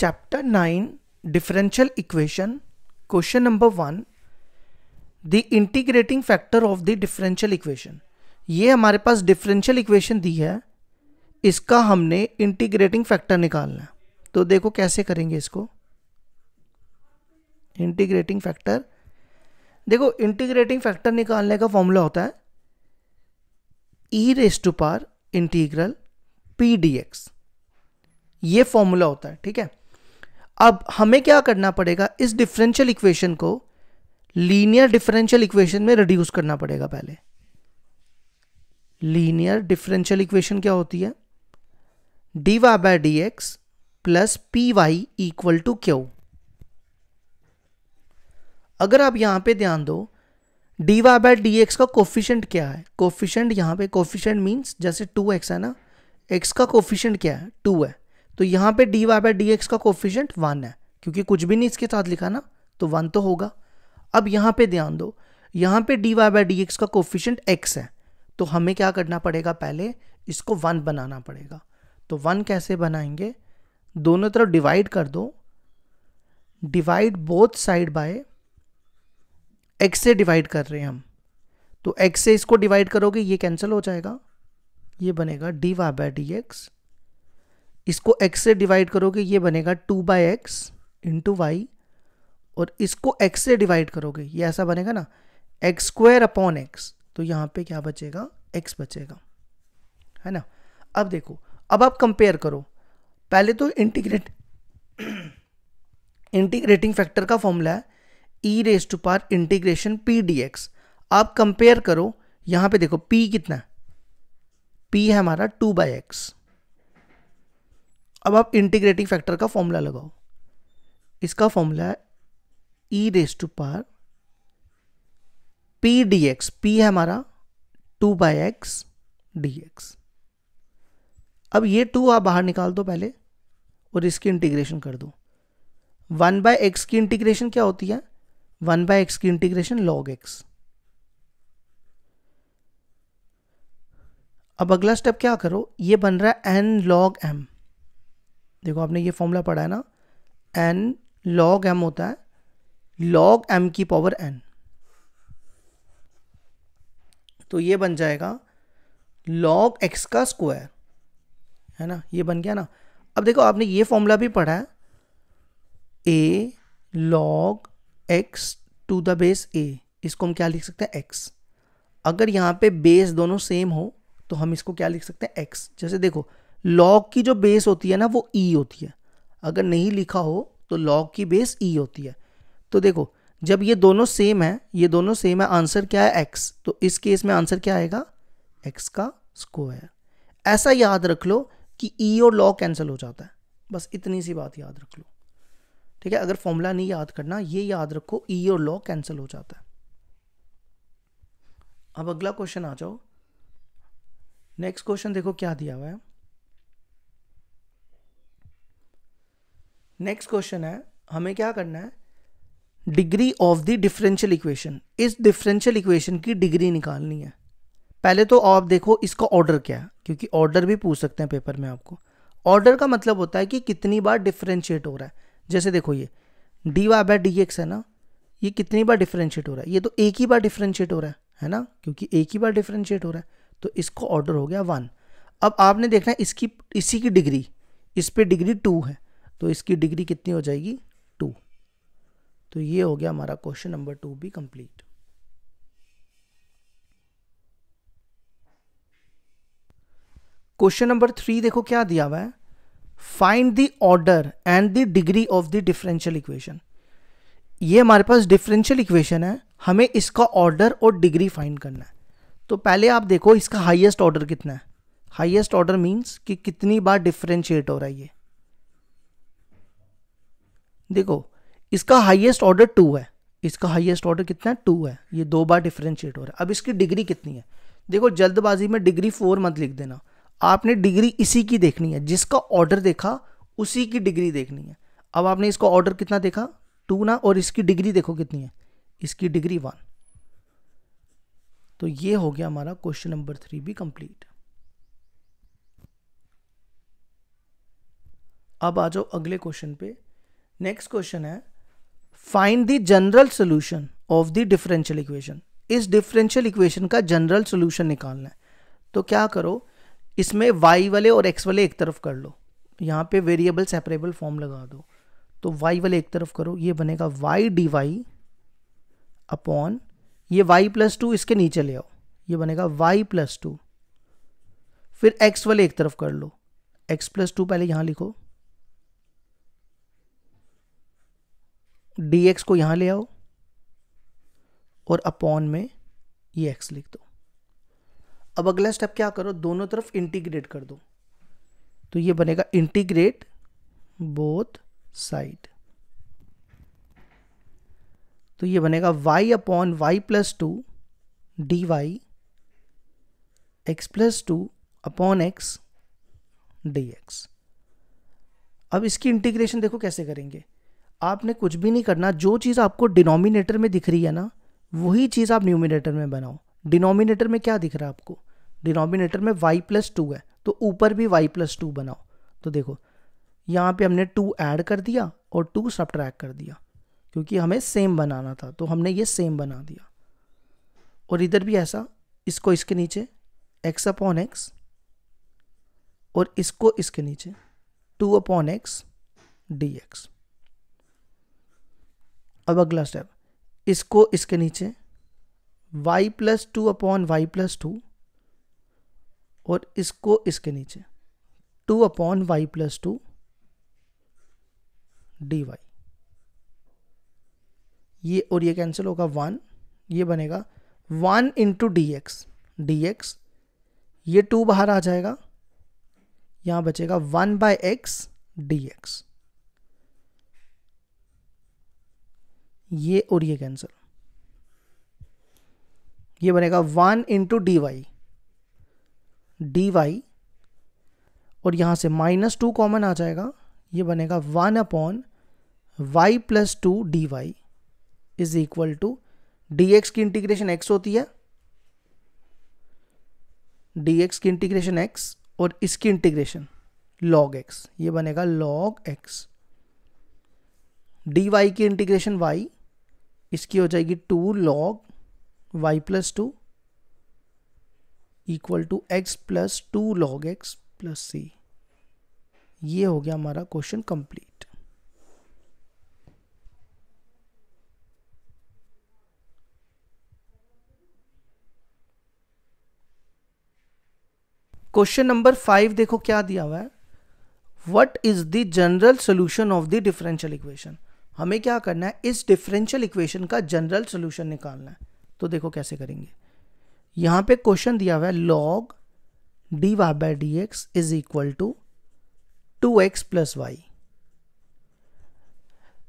chapter nine differential equation question number one the integrating factor of the differential equation ये हमारे पास differential equation दी है इसका हमने integrating factor निकालना है तो देखो कैसे करेंगे इसको इंटीग्रेटिंग फैक्टर देखो इंटीग्रेटिंग फैक्टर निकालने का फॉर्मूला होता है e raise to power integral P D x ये फॉर्मूला होता है ठीक है अब हमें क्या करना पड़ेगा इस डिफरेंशियल इक्वेशन को लीनियर डिफरेंशियल इक्वेशन में रिड्यूस करना पड़ेगा पहले लीनियर डिफरेंशियल इक्वेशन क्या होती है D Y by D X plus P Y equal to Q अगर आप यहां पे ध्यान दो D Y by D X का कोफिशेंट क्या है कोफिशेंट यहां पे कोफिशेंट मींस जैसे टू एक्स है ना एक्स का कोफिशेंट क्या है टू है तो यहाँ पे D Y by D X का कोफिशेंट वन है क्योंकि कुछ भी नहीं इसके साथ लिखा ना तो वन तो होगा अब यहाँ पे ध्यान दो यहाँ पे D Y by D X का कोफिशेंट एक्स है तो हमें क्या करना पड़ेगा पहले इसको वन बनाना पड़ेगा तो वन कैसे बनाएंगे दोनों तरफ डिवाइड कर दो divide both side by X से डिवाइड कर रहे हैं हम तो एक्स से इसको डिवाइड करोगे ये कैंसिल हो जाएगा ये बनेगा D Y by D X इसको एक्स से डिवाइड करोगे ये बनेगा two by X into Y और इसको एक्स से डिवाइड करोगे ये ऐसा बनेगा ना एक्स स्क्वायर अपॉन एक्स तो यहाँ पे क्या बचेगा एक्स बचेगा है ना अब देखो अब आप कंपेयर करो पहले तो इंटीग्रेट इंटीग्रेटिंग फैक्टर का फॉर्मूला है e raise to power integration P D X आप कंपेयर करो यहाँ पे देखो पी कितना है पी है हमारा टू बाई एक्स अब आप इंटीग्रेटिंग फैक्टर का फॉर्मूला लगाओ इसका फॉर्मूला है e raise to power P D X P है हमारा two by x D x अब ये टू आप बाहर निकाल दो पहले और इसकी इंटीग्रेशन कर दो वन बाय एक्स की इंटीग्रेशन क्या होती है वन बाय एक्स की इंटीग्रेशन लॉग एक्स अब अगला स्टेप क्या करो ये बन रहा है एन लॉग एम देखो आपने ये फॉर्मूला पढ़ा है ना एन लॉग एम होता है लॉग एम की पावर एन तो ये बन जाएगा लॉग एक्स का स्क्वायर है ना ये बन गया ना अब देखो आपने ये फॉर्मूला भी पढ़ा है A log X to the base A इसको हम क्या लिख सकते हैं एक्स अगर यहाँ पे बेस दोनों सेम हो तो हम इसको क्या लिख सकते हैं एक्स जैसे देखो लॉग की जो बेस होती है ना वो ई e होती है अगर नहीं लिखा हो तो लॉग की बेस ई e होती है तो देखो जब ये दोनों सेम है ये दोनों सेम है आंसर क्या है एक्स तो इस केस में आंसर क्या आएगा एक्स का स्क्वायर ऐसा याद रख लो कि ई e और लॉ कैंसिल हो जाता है बस इतनी सी बात याद रख लो ठीक है अगर फॉर्मूला नहीं याद करना ये याद रखो ई e और लॉ कैंसिल हो जाता है अब अगला क्वेश्चन आ जाओ नेक्स्ट क्वेश्चन देखो क्या दिया हुआ है नेक्स्ट क्वेश्चन है हमें क्या करना है degree of the differential equation इस डिफरेंशियल इक्वेशन की डिग्री निकालनी है पहले तो आप देखो इसका ऑर्डर क्या है क्योंकि ऑर्डर भी पूछ सकते हैं पेपर में आपको ऑर्डर का मतलब होता है कि कितनी बार डिफरेंशिएट हो रहा है जैसे देखो ये D Y by D X है ना ये कितनी बार डिफरेंशिएट हो रहा है ये तो एक ही बार डिफरेंशिएट हो रहा है है ना क्योंकि एक ही बार डिफरेंशिएट हो रहा है तो इसको ऑर्डर हो गया वन अब आपने देखना है इसकी इसी की डिग्री इस पर डिग्री टू है तो इसकी डिग्री कितनी हो जाएगी टू तो ये हो गया हमारा क्वेश्चन नंबर टू भी कंप्लीट क्वेश्चन नंबर थ्री देखो क्या दिया हुआ है find the order and the degree of the differential equation ये हमारे पास डिफरेंशियल इक्वेशन है हमें इसका ऑर्डर और डिग्री फाइंड करना है तो पहले आप देखो इसका हाईएस्ट ऑर्डर कितना है हाईएस्ट ऑर्डर मींस कि कितनी बार डिफरेंशिएट हो रहा है ये देखो इसका हाईएस्ट ऑर्डर टू है इसका हाईएस्ट ऑर्डर कितना है टू है ये दो बार डिफ्रेंशिएट हो रहा है अब इसकी डिग्री कितनी है देखो जल्दबाजी में डिग्री फोर मत लिख देना आपने डिग्री इसी की देखनी है जिसका ऑर्डर देखा उसी की डिग्री देखनी है अब आपने इसका ऑर्डर कितना देखा टू ना और इसकी डिग्री देखो कितनी है इसकी डिग्री वन तो ये हो गया हमारा क्वेश्चन नंबर थ्री भी कंप्लीट अब आ जाओ अगले क्वेश्चन पे नेक्स्ट क्वेश्चन है find the general solution of the differential equation इस डिफरेंशियल इक्वेशन का जनरल सोल्यूशन निकालना है तो क्या करो इसमें वाई वाले और एक्स वाले एक तरफ कर लो यहाँ पे वेरिएबल सेपरेबल फॉर्म लगा दो तो वाई वाले एक तरफ करो ये बनेगा वाई डी वाई अपॉन ये वाई प्लस टू इसके नीचे ले आओ ये बनेगा वाई प्लस टू फिर एक्स वाले एक तरफ कर लो एक्स प्लस टू पहले यहाँ लिखो डी एक्स को यहाँ ले आओ और अपॉन में ये एक्स लिख दो अब अगला स्टेप क्या करो दोनों तरफ इंटीग्रेट कर दो तो ये बनेगा इंटीग्रेट बोथ साइड तो ये बनेगा y upon y plus two d y x plus two upon x D x अब इसकी इंटीग्रेशन देखो कैसे करेंगे आपने कुछ भी नहीं करना जो चीज़ आपको डिनोमिनेटर में दिख रही है ना वही चीज़ आप न्यूमिनेटर में बनाओ डिनोमिनेटर में क्या दिख रहा है आपको डिनोमिनेटर में वाई प्लस टू है तो ऊपर भी वाई प्लस टू बनाओ तो देखो यहाँ पे हमने टू ऐड कर दिया और टू सब कर दिया क्योंकि हमें सेम बनाना था तो हमने ये सेम बना दिया और इधर भी ऐसा इसको इसके नीचे एक्स अपॉन एक्स और इसको इसके नीचे two upon x D x अब अगला स्टेप इसको इसके नीचे y plus two upon y plus two और इसको इसके नीचे two upon y plus two d y ये और ये कैंसिल होगा वन ये बनेगा one into d x D x ये टू बाहर आ जाएगा यहां बचेगा one by x D x ये और ये कैंसिल ये बनेगा one into d y D Y और यहां से माइनस टू कॉमन आ जाएगा ये बनेगा one upon y plus two d y is equal to d x की इंटीग्रेशन एक्स होती है डी एक्स की इंटीग्रेशन एक्स और इसकी इंटीग्रेशन लॉग एक्स ये बनेगा लॉग एक्स डी वाई की इंटीग्रेशन वाई इसकी हो जाएगी two log y plus two equal to x plus two log x plus c ये हो गया हमारा question complete question number five देखो क्या दिया हुआ है what is the general solution of the differential equation हमें क्या करना है इस डिफरेंशियल इक्वेशन का जनरल सोल्यूशन निकालना है तो देखो कैसे करेंगे यहां पे क्वेश्चन दिया हुआ है log d Y by D x is equal to two x plus y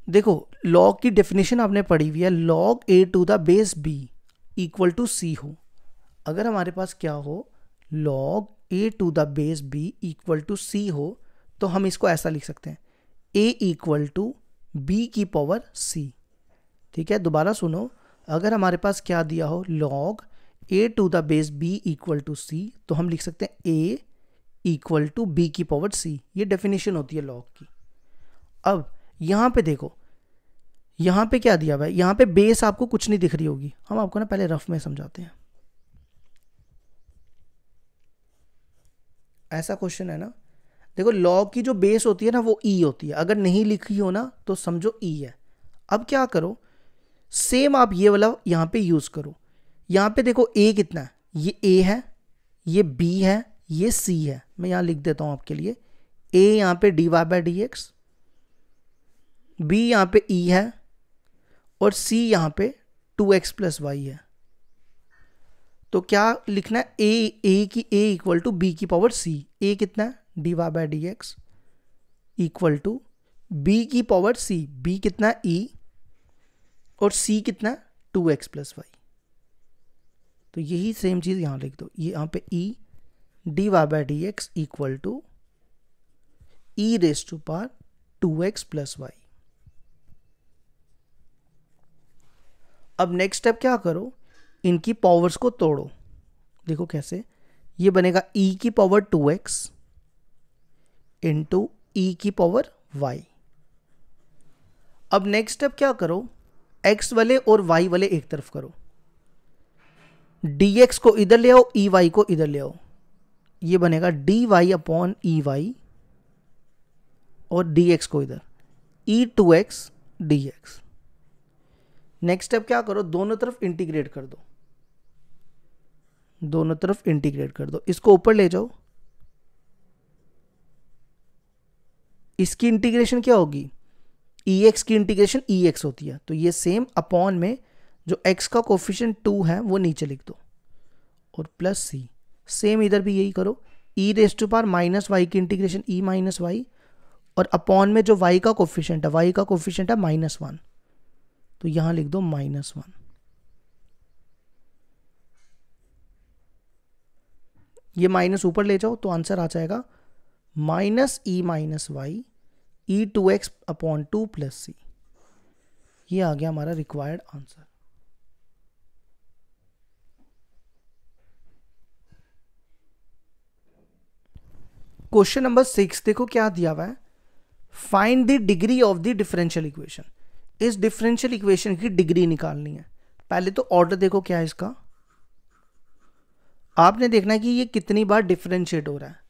देखो लॉग की डेफिनेशन आपने पढ़ी हुई है log a to the base b equal to c हो अगर हमारे पास क्या हो log a to the base b equal to c हो तो हम इसको ऐसा लिख सकते हैं ए इक्वल टू बी की पावर सी ठीक है दोबारा सुनो अगर हमारे पास क्या दिया हो log a to the base b equal to c तो हम लिख सकते हैं ए इक्वल टू बी की पावर सी ये डेफिनेशन होती है लॉग की अब यहाँ पे देखो यहाँ पे क्या दिया भाई यहाँ पे बेस आपको कुछ नहीं दिख रही होगी हम आपको ना पहले रफ में समझाते हैं ऐसा क्वेश्चन है ना देखो लॉ की जो बेस होती है ना वो ई e होती है अगर नहीं लिखी हो ना तो समझो ई e है अब क्या करो सेम आप ये वाला यहाँ पे यूज़ करो यहाँ पे देखो ए कितना है ये ए है ये बी है ये सी है मैं यहाँ लिख देता हूँ आपके लिए ए यहाँ पे D Y by D x b यहाँ पे ई e है और सी यहाँ पे टू एक्स प्लस वाई है तो क्या लिखना है ए ए की ए इक्वल टू बी की पावर सी ए कितना है D Y by D x equal to b की पावर सी बी कितना ई e, और सी कितना टू एक्स प्लस वाई तो यही सेम चीज़ यहाँ लिख दो ये यहाँ पे e d Y by D x equal to e raise to power two x plus y अब नेक्स्ट स्टेप क्या करो इनकी पावर्स को तोड़ो देखो कैसे ये बनेगा ई e की power two x into e e की पावर वाई अब नेक्स्ट स्टेप क्या करो एक्स वाले और वाई वाले एक तरफ करो डी एक्स को इधर ले आओ ई वाई को इधर ले आओ ये बनेगा D Y upon e y और डी एक्स को इधर e two x D x next step क्या करो दोनों तरफ इंटीग्रेट कर दो दोनों तरफ इंटीग्रेट कर दो इसको ऊपर ले जाओ इसकी इंटीग्रेशन क्या होगी ई e एक्स की इंटीग्रेशन ई e एक्स होती है तो ये सेम अपॉन में जो एक्स का कोफिशन टू है वो नीचे लिख दो और प्लस सी सेम इधर भी यही करो e raise to power minus y की इंटीग्रेशन ई माइनस वाई और अपॉन में जो वाई का कोफिशेंट है वाई का कोफिशेंट है माइनस वन तो यहां लिख दो माइनस वन ये माइनस ऊपर ले जाओ तो आंसर आ जाएगा minus e minus y e two x upon two plus c ये आ गया हमारा required answer question number six देखो क्या दिया हुआ है find the degree of the differential equation इस डिफरेंशियल इक्वेशन की डिग्री निकालनी है पहले तो ऑर्डर देखो क्या है इसका आपने देखना है कि ये कितनी बार डिफरेंशिएट हो रहा है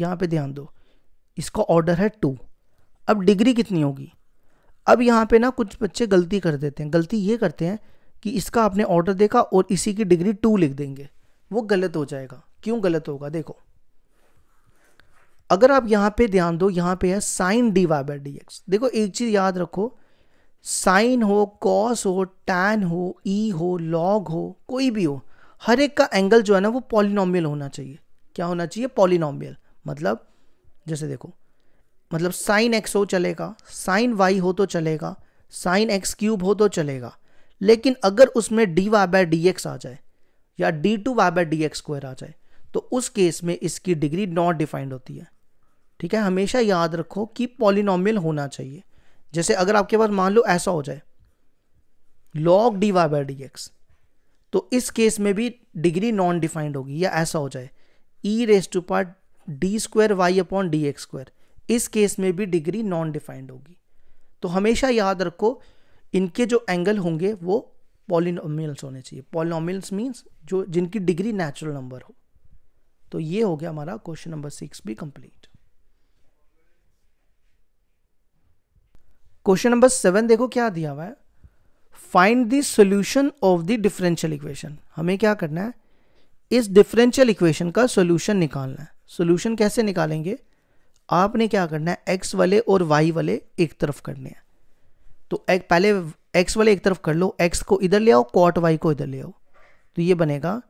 यहाँ पे ध्यान दो इसका ऑर्डर है टू अब डिग्री कितनी होगी अब यहाँ पे ना कुछ बच्चे गलती कर देते हैं गलती ये करते हैं कि इसका आपने ऑर्डर देखा और इसी की डिग्री टू लिख देंगे वो गलत हो जाएगा क्यों गलत होगा देखो अगर आप यहाँ पे ध्यान दो यहाँ पे है sine d Y by D x देखो एक चीज़ याद रखो साइन हो कॉस हो टैन हो ई e हो लॉग हो कोई भी हो हर एक का एंगल जो है ना वो पॉलिनॉमियल होना चाहिए क्या होना चाहिए पॉलिनॉमियल मतलब जैसे देखो मतलब साइन एक्स हो चलेगा साइन वाई हो तो चलेगा साइन एक्स क्यूब हो तो चलेगा लेकिन अगर उसमें d Y by D x आ जाए या d two y by D x square आ जाए तो उस केस में इसकी डिग्री नॉट डिफाइंड होती है ठीक है हमेशा याद रखो कि पॉलिनॉमियल होना चाहिए जैसे अगर आपके पास मान लो ऐसा हो जाए log d Y by D x तो इस केस में भी डिग्री नॉन डिफाइंड होगी या ऐसा हो जाए e raise to part d square y upon d x square इस केस में भी डिग्री नॉन डिफाइंड होगी तो हमेशा याद रखो इनके जो एंगल होंगे वो पॉलिनोमियल्स होने चाहिए पॉलिनोमियल्स मीन्स जो जिनकी डिग्री नेचुरल नंबर हो तो ये हो गया हमारा क्वेश्चन नंबर सिक्स भी कंप्लीट क्वेश्चन नंबर सेवन देखो क्या दिया हुआ है find the solution of the differential equation हमें क्या करना है इस डिफरेंशियल इक्वेशन का सोल्यूशन निकालना है सोल्यूशन कैसे निकालेंगे आपने क्या करना है एक्स वाले और वाई वाले एक तरफ करने हैं तो एक पहले एक्स वाले एक तरफ कर लो एक्स को इधर ले आओ कॉट वाई को इधर ले आओ तो ये बनेगा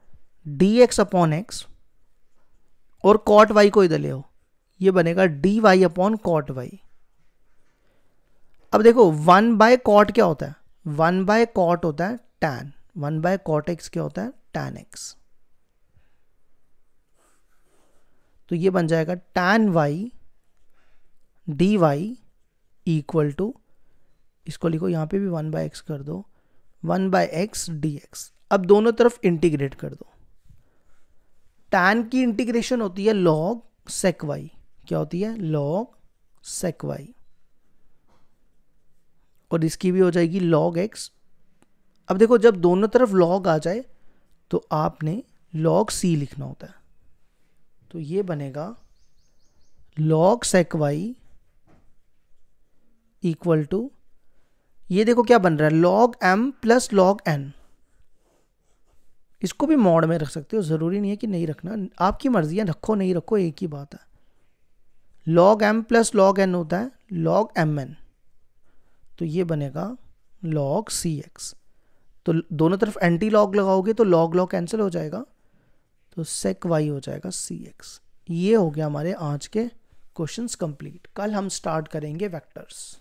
डी एक्स अपॉन एक्स और कॉट वाई को इधर ले आओ ये बनेगा D Y upon cot y अब देखो वन बाय कॉट क्या होता है वन बाय कॉट होता है tan one by cot x क्या होता है टैन एक्स तो ये बन जाएगा tan y D y equal to इसको लिखो यहाँ पे भी वन बाय एक्स कर दो one by x D x अब दोनों तरफ इंटीग्रेट कर दो टैन की इंटीग्रेशन होती है लॉग सेक वाई क्या होती है लॉग सेक वाई और इसकी भी हो जाएगी लॉग एक्स अब देखो जब दोनों तरफ लॉग आ जाए तो आपने लॉग सी लिखना होता है तो ये बनेगा log sec y equal to ये देखो क्या बन रहा है log m plus log n इसको भी मोड में रख सकते हो ज़रूरी नहीं है कि नहीं रखना आपकी मर्जी है रखो नहीं रखो एक ही बात है log m plus log n होता है लॉग एम एन तो ये बनेगा लॉग सी एक्स तो दोनों तरफ एंटी लॉग लगाओगे तो लॉग लॉग कैंसिल हो जाएगा तो सेक वाई हो जाएगा सी एक्स ये हो गया हमारे आज के क्वेश्चंस कंप्लीट कल हम स्टार्ट करेंगे वेक्टर्स